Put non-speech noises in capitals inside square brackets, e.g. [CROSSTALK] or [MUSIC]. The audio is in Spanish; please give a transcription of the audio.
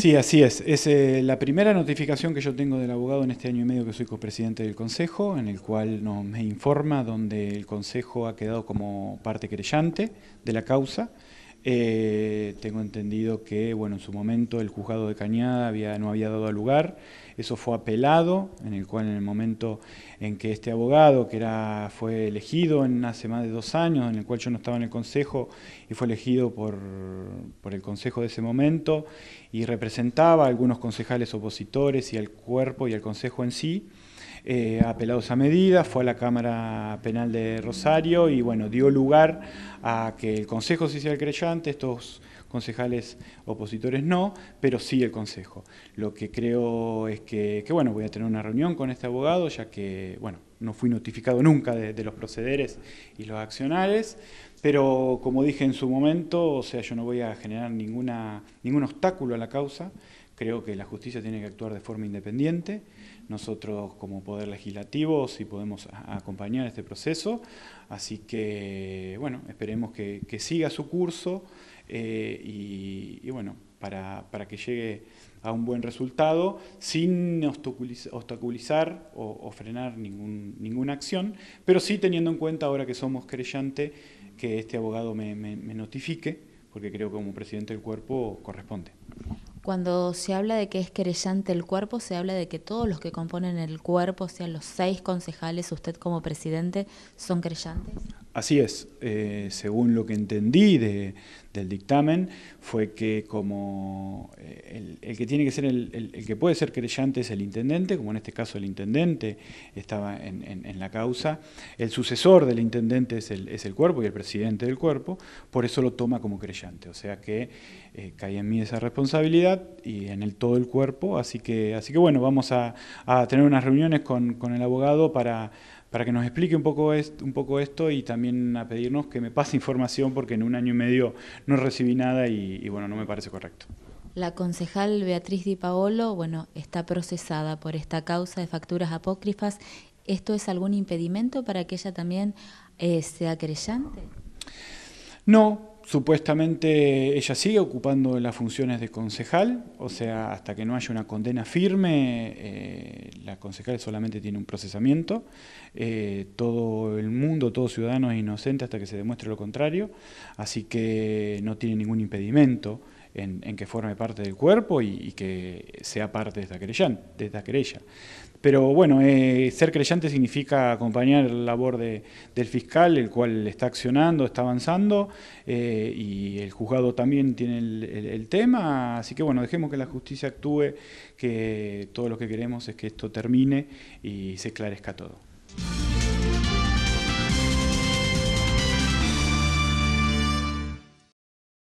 Sí, así es. Es eh, la primera notificación que yo tengo del abogado en este año y medio que soy copresidente del Consejo, en el cual nos, me informa donde el Consejo ha quedado como parte creyente de la causa. Eh, tengo entendido que, bueno, en su momento el juzgado de Cañada había, no había dado lugar, eso fue apelado, en el cual en el momento en que este abogado, que era, fue elegido en hace más de dos años, en el cual yo no estaba en el consejo y fue elegido por, por el consejo de ese momento y representaba a algunos concejales opositores y al cuerpo y al consejo en sí, ha eh, apelados a medida, fue a la Cámara Penal de Rosario y bueno, dio lugar a que el Consejo se hiciera creyente, estos concejales opositores no, pero sí el Consejo. Lo que creo es que, que bueno, voy a tener una reunión con este abogado, ya que, bueno, no fui notificado nunca de, los procederes y los accionales, pero como dije en su momento, o sea, yo no voy a generar ninguna, ningún obstáculo a la causa, creo que la justicia tiene que actuar de forma independiente, nosotros como Poder Legislativo sí podemos acompañar este proceso, así que, bueno, esperemos que, siga su curso eh, y, bueno, para, que llegue a un buen resultado sin obstaculizar o, frenar ningún, ninguna acción, pero sí teniendo en cuenta ahora que somos creyente que este abogado me, notifique, porque creo que como presidente del cuerpo corresponde. Cuando se habla de que es creyente el cuerpo, se habla de que todos los que componen el cuerpo, sean los seis concejales, usted como presidente, son creyentes? Así es, eh, según lo que entendí del dictamen, fue que como eh, el, que tiene que ser el, que puede ser creyente es el intendente, como en este caso el intendente estaba en, la causa, el sucesor del intendente es, el, cuerpo y el presidente del cuerpo, por eso lo toma como creyente. O sea que eh, cae en mí esa responsabilidad y en el todo el cuerpo. Así que, así que bueno, vamos a, tener unas reuniones con el abogado para para que nos explique un poco, un poco esto y también a pedirnos que me pase [LAUGHS] información porque en un año y medio no recibí nada y, bueno, no me parece correcto. La concejal Beatriz Di Paolo, bueno, está procesada por esta causa de facturas apócrifas. ¿Esto es algún impedimento para que ella también eh, sea creyente? No, Supuestamente ella sigue ocupando las funciones de concejal, o sea, hasta que no haya una condena firme, eh, la concejal solamente tiene un procesamiento. Eh, todo el mundo, todo ciudadano es inocente hasta que se demuestre lo contrario, así que no tiene ningún impedimento en, que forme parte del cuerpo y, que sea parte de esta, querella, de esta querella. Pero bueno, eh, ser creyente significa acompañar la labor del fiscal, el cual está accionando, está avanzando, eh, y el juzgado también tiene el, tema, así que bueno, dejemos que la justicia actúe, que todo lo que queremos es que esto termine y se esclarezca todo.